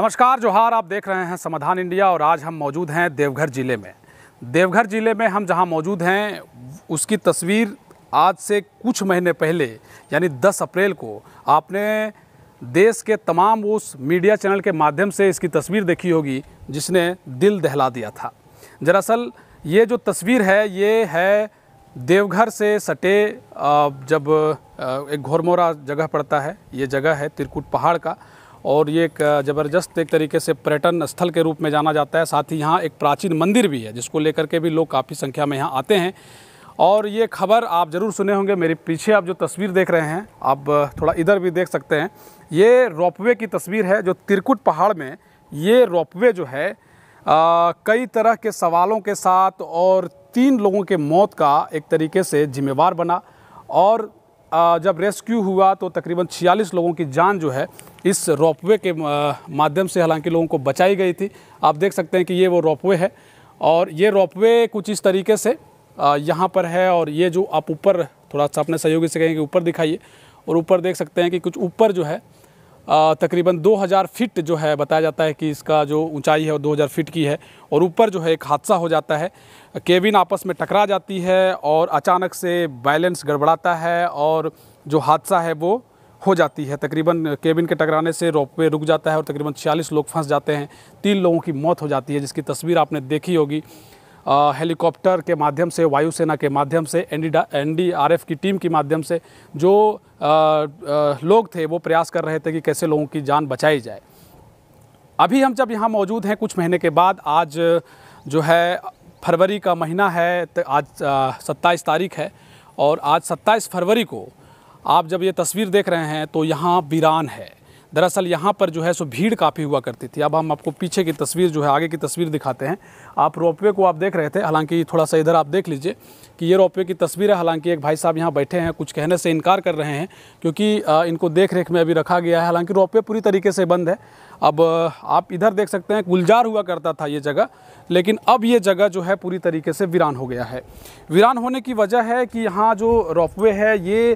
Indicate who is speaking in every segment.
Speaker 1: नमस्कार जोहार आप देख रहे हैं समाधान इंडिया और आज हम मौजूद हैं देवघर ज़िले में देवघर ज़िले में हम जहां मौजूद हैं उसकी तस्वीर आज से कुछ महीने पहले यानी 10 अप्रैल को आपने देश के तमाम उस मीडिया चैनल के माध्यम से इसकी तस्वीर देखी होगी जिसने दिल दहला दिया था दरअसल ये जो तस्वीर है ये है देवघर से सटे जब एक घोरमोरा जगह पड़ता है ये जगह है त्रिकुट पहाड़ का और ये एक ज़बरदस्त एक तरीके से पर्यटन स्थल के रूप में जाना जाता है साथ ही यहाँ एक प्राचीन मंदिर भी है जिसको लेकर के भी लोग काफ़ी संख्या में यहाँ आते हैं और ये खबर आप ज़रूर सुने होंगे मेरे पीछे आप जो तस्वीर देख रहे हैं आप थोड़ा इधर भी देख सकते हैं ये रोपवे की तस्वीर है जो तिरकुट पहाड़ में ये रोपवे जो है आ, कई तरह के सवालों के साथ और तीन लोगों के मौत का एक तरीके से जिम्मेवार बना और जब रेस्क्यू हुआ तो तकरीबन 46 लोगों की जान जो है इस रोपवे के माध्यम से हालांकि लोगों को बचाई गई थी आप देख सकते हैं कि ये वो रोपवे है और ये रोपवे कुछ इस तरीके से यहाँ पर है और ये जो आप ऊपर थोड़ा सा अपने सहयोगी से कहेंगे ऊपर दिखाइए और ऊपर देख सकते हैं कि कुछ ऊपर जो है तकरीबन 2000 फीट जो है बताया जाता है कि इसका जो ऊंचाई है वो 2000 फीट की है और ऊपर जो है एक हादसा हो जाता है केबिन आपस में टकरा जाती है और अचानक से बैलेंस गड़बड़ाता है और जो हादसा है वो हो जाती है तकरीबन केबिन के टकराने से रोपवे रुक जाता है और तकरीबन छियालीस लोग फंस जाते हैं तीन लोगों की मौत हो जाती है जिसकी तस्वीर आपने देखी होगी हेलीकॉप्टर के माध्यम से वायुसेना के माध्यम से एन डी की टीम के माध्यम से जो आ, आ, लोग थे वो प्रयास कर रहे थे कि कैसे लोगों की जान बचाई जाए अभी हम जब यहाँ मौजूद हैं कुछ महीने के बाद आज जो है फरवरी का महीना है तो आज सत्ताईस तारीख है और आज सत्ताईस फरवरी को आप जब ये तस्वीर देख रहे हैं तो यहाँ वीरान है दरअसल यहाँ पर जो है सो भीड़ काफ़ी हुआ करती थी अब हम आपको पीछे की तस्वीर जो है आगे की तस्वीर दिखाते हैं आप रोपवे को आप देख रहे थे हालांकि थोड़ा सा इधर आप देख लीजिए कि ये रोपवे की तस्वीर है हालांकि एक भाई साहब यहाँ बैठे हैं कुछ कहने से इनकार कर रहे हैं क्योंकि इनको देख रेख में अभी रखा गया है हालांकि रोपवे पूरी तरीके से बंद है अब आप इधर देख सकते हैं गुलजार हुआ करता था ये जगह लेकिन अब ये जगह जो है पूरी तरीके से वीरान हो गया है वीरान होने की वजह है कि यहाँ जो रॉपवे है ये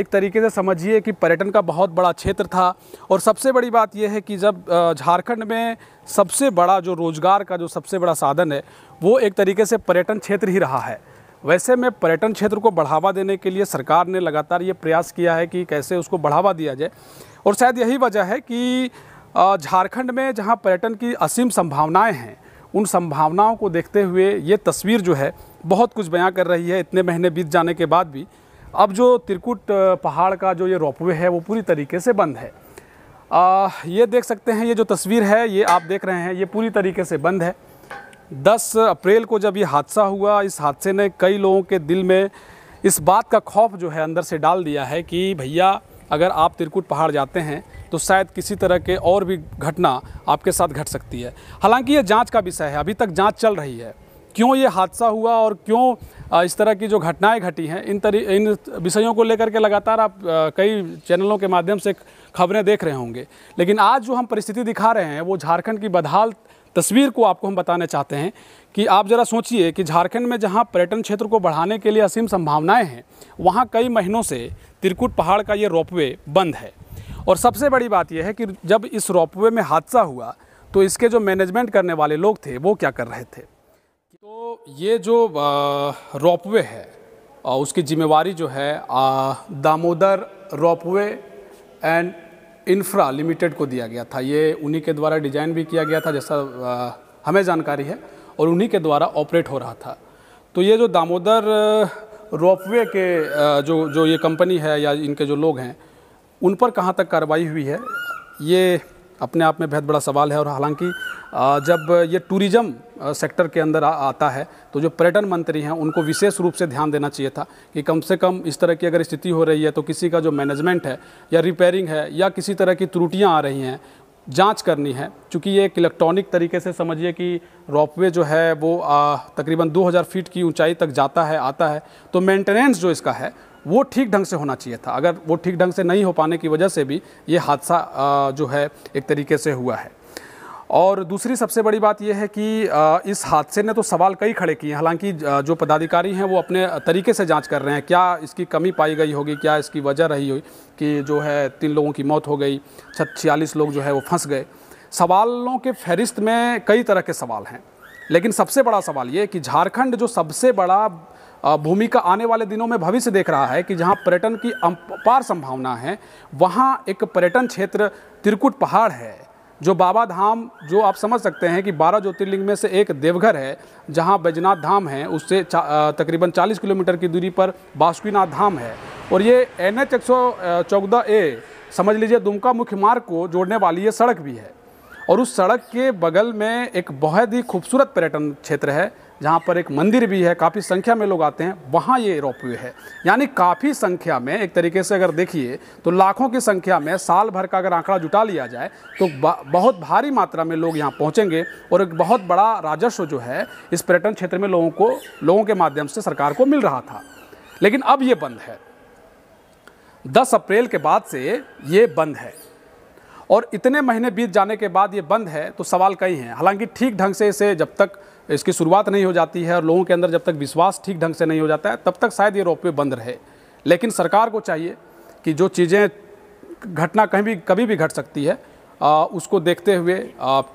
Speaker 1: एक तरीके से समझिए कि पर्यटन का बहुत बड़ा क्षेत्र था और सबसे बड़ी बात यह है कि जब झारखंड में सबसे बड़ा जो रोज़गार का जो सबसे बड़ा साधन है वो एक तरीके से पर्यटन क्षेत्र ही रहा है वैसे में पर्यटन क्षेत्र को बढ़ावा देने के लिए सरकार ने लगातार ये प्रयास किया है कि कैसे उसको बढ़ावा दिया जाए और शायद यही वजह है कि झारखंड में जहां पर्यटन की असीम संभावनाएं हैं उन संभावनाओं को देखते हुए ये तस्वीर जो है बहुत कुछ बयां कर रही है इतने महीने बीत जाने के बाद भी अब जो त्रिकुट पहाड़ का जो ये रोपवे है वो पूरी तरीके से बंद है आ, ये देख सकते हैं ये जो तस्वीर है ये आप देख रहे हैं ये पूरी तरीके से बंद है 10 अप्रैल को जब ये हादसा हुआ इस हादसे ने कई लोगों के दिल में इस बात का खौफ जो है अंदर से डाल दिया है कि भैया अगर आप त्रिकुट पहाड़ जाते हैं तो शायद किसी तरह के और भी घटना आपके साथ घट सकती है हालांकि ये जाँच का विषय है अभी तक जाँच चल रही है क्यों ये हादसा हुआ और क्यों इस तरह की जो घटनाएं घटी हैं इन तरी इन विषयों को लेकर के लगातार आप कई चैनलों के माध्यम से खबरें देख रहे होंगे लेकिन आज जो हम परिस्थिति दिखा रहे हैं वो झारखंड की बदहाल तस्वीर को आपको हम बताने चाहते हैं कि आप ज़रा सोचिए कि झारखंड में जहाँ पर्यटन क्षेत्र को बढ़ाने के लिए असीम संभावनाएँ हैं वहाँ कई महीनों से त्रिकुट पहाड़ का ये रोपवे बंद है और सबसे बड़ी बात यह है कि जब इस रोपवे में हादसा हुआ तो इसके जो मैनेजमेंट करने वाले लोग थे वो क्या कर रहे थे तो ये जो रोपवे है उसकी जिम्मेवारी जो है Damodar ropeway and infra limited को दिया गया था ये उन्हीं के द्वारा डिजाइन भी किया गया था जैसा हमें जानकारी है और उन्हीं के द्वारा ऑपरेट हो रहा था तो ये जो दामोदर रोपवे के जो जो ये कंपनी है या इनके जो लोग हैं उन पर कहाँ तक कार्रवाई हुई है ये अपने आप में बेहद बड़ा सवाल है और हालांकि जब ये टूरिज़म सेक्टर के अंदर आ, आता है तो जो पर्यटन मंत्री हैं उनको विशेष रूप से ध्यान देना चाहिए था कि कम से कम इस तरह की अगर स्थिति हो रही है तो किसी का जो मैनेजमेंट है या रिपेयरिंग है या किसी तरह की त्रुटियाँ आ रही हैं जांच करनी है क्योंकि ये एक इलेक्ट्रॉनिक तरीके से समझिए कि रॉपवे जो है वो तकरीबन 2000 फीट की ऊंचाई तक जाता है आता है तो मेंटेनेंस जो इसका है वो ठीक ढंग से होना चाहिए था अगर वो ठीक ढंग से नहीं हो पाने की वजह से भी ये हादसा जो है एक तरीके से हुआ है और दूसरी सबसे बड़ी बात यह है कि इस हादसे ने तो सवाल कई खड़े किए हैं हालांकि जो पदाधिकारी हैं वो अपने तरीके से जांच कर रहे हैं क्या इसकी कमी पाई गई होगी क्या इसकी वजह रही हुई कि जो है तीन लोगों की मौत हो गई छत छियालीस लोग जो है वो फंस गए सवालों के फहरिस्त में कई तरह के सवाल हैं लेकिन सबसे बड़ा सवाल ये कि झारखंड जो सबसे बड़ा भूमिका आने वाले दिनों में भविष्य देख रहा है कि जहाँ पर्यटन की अपार संभावना है वहाँ एक पर्यटन क्षेत्र त्रिकुट पहाड़ है जो बाबा धाम जो आप समझ सकते हैं कि बारह ज्योतिर्लिंग में से एक देवघर है जहाँ बैजनाथ धाम है उससे तकरीबन 40 किलोमीटर की दूरी पर बासुकीनाथ धाम है और ये एन एच एक ए समझ लीजिए दुमका मुख्य मार्ग को जोड़ने वाली ये सड़क भी है और उस सड़क के बगल में एक बहुत ही खूबसूरत पर्यटन क्षेत्र है जहाँ पर एक मंदिर भी है काफ़ी संख्या में लोग आते हैं वहाँ ये रोप वे है यानी काफ़ी संख्या में एक तरीके से अगर देखिए तो लाखों की संख्या में साल भर का अगर आंकड़ा जुटा लिया जाए तो बहुत भारी मात्रा में लोग यहाँ पहुँचेंगे और एक बहुत बड़ा राजस्व जो है इस पर्यटन क्षेत्र में लोगों को लोगों के माध्यम से सरकार को मिल रहा था लेकिन अब ये बंद है दस अप्रैल के बाद से ये बंद है और इतने महीने बीत जाने के बाद ये बंद है तो सवाल कई हैं हालांकि ठीक ढंग से इसे जब तक इसकी शुरुआत नहीं हो जाती है और लोगों के अंदर जब तक विश्वास ठीक ढंग से नहीं हो जाता है तब तक शायद ये रोपवे बंद रहे लेकिन सरकार को चाहिए कि जो चीज़ें घटना कहीं भी कभी भी घट सकती है आ, उसको देखते हुए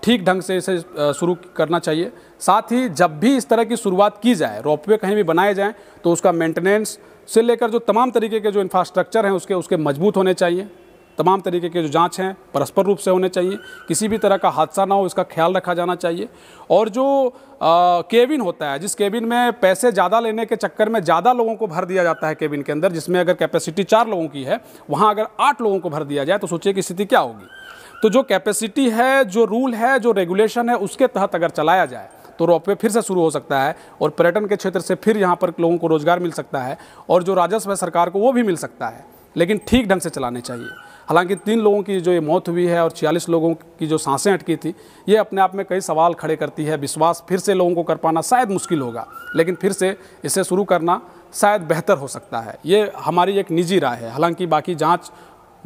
Speaker 1: ठीक ढंग से इसे शुरू करना चाहिए साथ ही जब भी इस तरह की शुरुआत की जाए रोपवे कहीं भी बनाए जाएँ तो उसका मेंटेनेंस से लेकर जो तमाम तरीके के जो इंफ्रास्ट्रक्चर हैं उसके उसके मजबूत होने चाहिए तमाम तरीके के जो जांच हैं परस्पर रूप से होने चाहिए किसी भी तरह का हादसा ना हो इसका ख्याल रखा जाना चाहिए और जो आ, केबिन होता है जिस केबिन में पैसे ज़्यादा लेने के चक्कर में ज़्यादा लोगों को भर दिया जाता है केबिन के अंदर जिसमें अगर कैपेसिटी चार लोगों की है वहाँ अगर आठ लोगों को भर दिया जाए तो सोचिए कि स्थिति क्या होगी तो जो कैपेसिटी है जो रूल है जो रेगुलेशन है उसके तहत अगर चलाया जाए तो रोपवे फिर से शुरू हो सकता है और पर्यटन के क्षेत्र से फिर यहाँ पर लोगों को रोज़गार मिल सकता है और जो राजस्व है सरकार को वो भी मिल सकता है लेकिन ठीक ढंग से चलाने चाहिए हालांकि तीन लोगों की जो ये मौत हुई है और छियालीस लोगों की जो सांसें अटकी थी ये अपने आप में कई सवाल खड़े करती है विश्वास फिर से लोगों को कर पाना शायद मुश्किल होगा लेकिन फिर से इसे शुरू करना शायद बेहतर हो सकता है ये हमारी एक निजी राय है हालांकि बाकी जाँच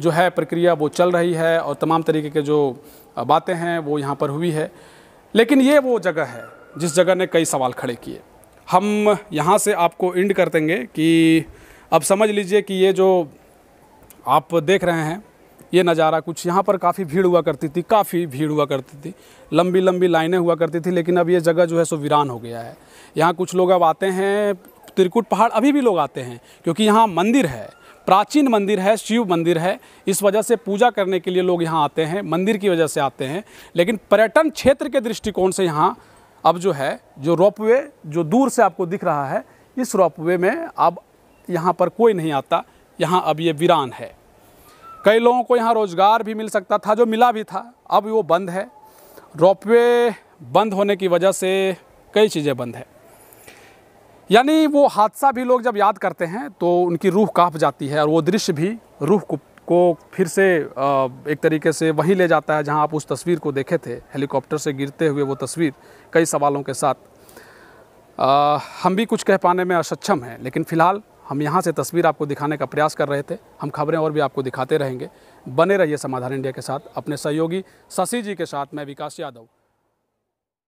Speaker 1: जो है प्रक्रिया वो चल रही है और तमाम तरीके के जो बातें हैं वो यहाँ पर हुई है लेकिन ये वो जगह है जिस जगह ने कई सवाल खड़े किए हम यहाँ से आपको इंड कर देंगे कि अब समझ लीजिए कि ये जो आप देख रहे हैं ये नज़ारा कुछ यहाँ पर काफ़ी भीड़ हुआ करती थी काफ़ी भीड़ हुआ करती थी लंबी लंबी लाइनें हुआ करती थी लेकिन अब ये जगह जो है सो वीरान हो गया है यहाँ कुछ लोग अब आते हैं त्रिकुट पहाड़ अभी भी लोग आते हैं क्योंकि यहाँ मंदिर है प्राचीन मंदिर है शिव मंदिर है इस वजह से पूजा करने के लिए लोग यहाँ आते हैं मंदिर की वजह से आते हैं लेकिन पर्यटन क्षेत्र के दृष्टिकोण से यहाँ अब जो है जो रोपवे जो दूर से आपको दिख रहा है इस रोपवे में अब यहाँ पर कोई नहीं आता यहाँ अब ये वीरान है कई लोगों को यहाँ रोज़गार भी मिल सकता था जो मिला भी था अब वो बंद है रोपवे बंद होने की वजह से कई चीज़ें बंद है यानी वो हादसा भी लोग जब याद करते हैं तो उनकी रूह काँप जाती है और वो दृश्य भी रूह को को फिर से एक तरीके से वहीं ले जाता है जहां आप उस तस्वीर को देखे थे हेलीकॉप्टर से गिरते हुए वो तस्वीर कई सवालों के साथ आ, हम भी कुछ कह पाने में असक्षम हैं लेकिन फ़िलहाल हम यहाँ से तस्वीर आपको दिखाने का प्रयास कर रहे थे हम खबरें और भी आपको दिखाते रहेंगे बने रहिए समाधान इंडिया के साथ अपने सहयोगी शशि जी के साथ मैं विकास यादव